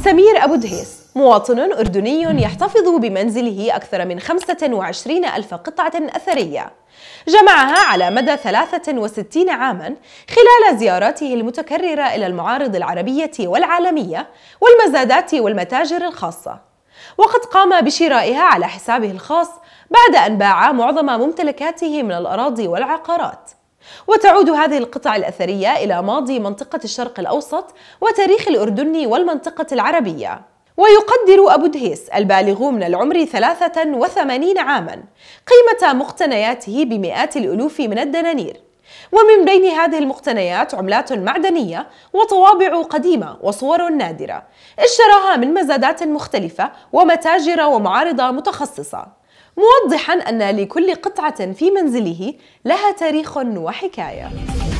سمير أبو دهيس مواطن أردني يحتفظ بمنزله أكثر من 25 ألف قطعة أثرية جمعها على مدى 63 عاما خلال زياراته المتكررة إلى المعارض العربية والعالمية والمزادات والمتاجر الخاصة وقد قام بشرائها على حسابه الخاص بعد أن باع معظم ممتلكاته من الأراضي والعقارات وتعود هذه القطع الأثرية إلى ماضي منطقة الشرق الأوسط وتاريخ الأردن والمنطقة العربية ويقدر أبو دهيس البالغ من العمر 83 عاما قيمة مقتنياته بمئات الألوف من الدنانير ومن بين هذه المقتنيات عملات معدنية وطوابع قديمة وصور نادرة اشتراها من مزادات مختلفة ومتاجر ومعارض متخصصة موضحا أن لكل قطعة في منزله لها تاريخ وحكاية